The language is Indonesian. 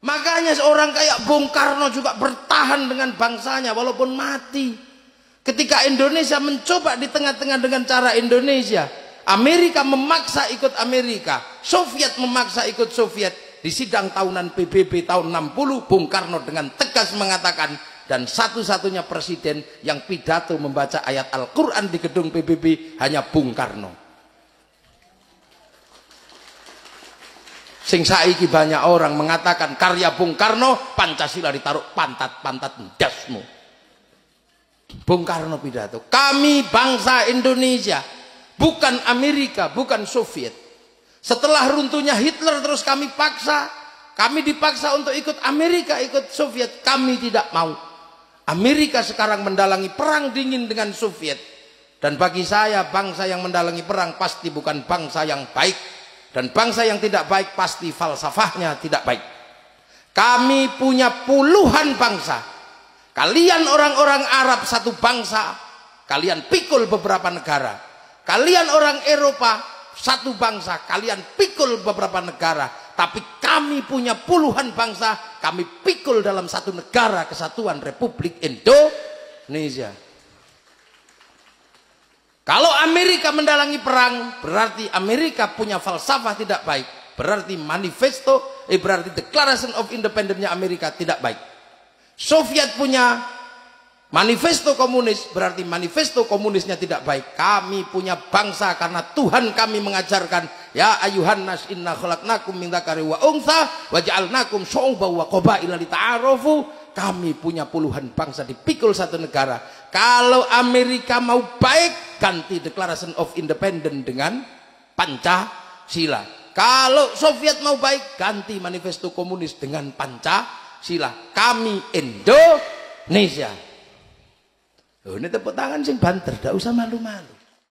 Makanya seorang kayak Bung Karno juga bertahan dengan bangsanya walaupun mati. Ketika Indonesia mencoba di tengah-tengah dengan cara Indonesia, Amerika memaksa ikut Amerika, Soviet memaksa ikut Soviet. Di sidang tahunan PBB tahun 60, Bung Karno dengan tegas mengatakan dan satu-satunya presiden yang pidato membaca ayat Al-Quran di gedung PBB hanya Bung Karno. Sing saiki banyak orang mengatakan karya Bung Karno Pancasila ditaruh pantat-pantat dasmu. Bung Karno pidato, kami bangsa Indonesia, bukan Amerika, bukan Soviet. Setelah runtuhnya Hitler terus kami paksa, kami dipaksa untuk ikut Amerika, ikut Soviet, kami tidak mau. Amerika sekarang mendalangi perang dingin dengan Soviet. Dan bagi saya bangsa yang mendalangi perang pasti bukan bangsa yang baik. Dan bangsa yang tidak baik pasti falsafahnya tidak baik. Kami punya puluhan bangsa. Kalian orang-orang Arab satu bangsa. Kalian pikul beberapa negara. Kalian orang Eropa satu bangsa. Kalian pikul beberapa negara. Tapi kami punya puluhan bangsa. Kami pikul dalam satu negara kesatuan Republik Indonesia. Kalau Amerika mendalangi perang, berarti Amerika punya falsafah tidak baik. Berarti manifesto, eh berarti Declaration of independence Amerika tidak baik. Soviet punya manifesto komunis, berarti manifesto komunisnya tidak baik. Kami punya bangsa karena Tuhan kami mengajarkan, ya ayuhan nas inna khalaqnakum min dzakari wa untha wa syu'uban wa qabaila lita'arafu kami punya puluhan bangsa di pikul satu negara. Kalau Amerika mau baik, ganti Declaration of Independence dengan Pancasila. Kalau Soviet mau baik, ganti manifesto komunis dengan Pancasila. Kami Indonesia. Oh, ini tepuk tangan sing banter, tidak usah malu-malu.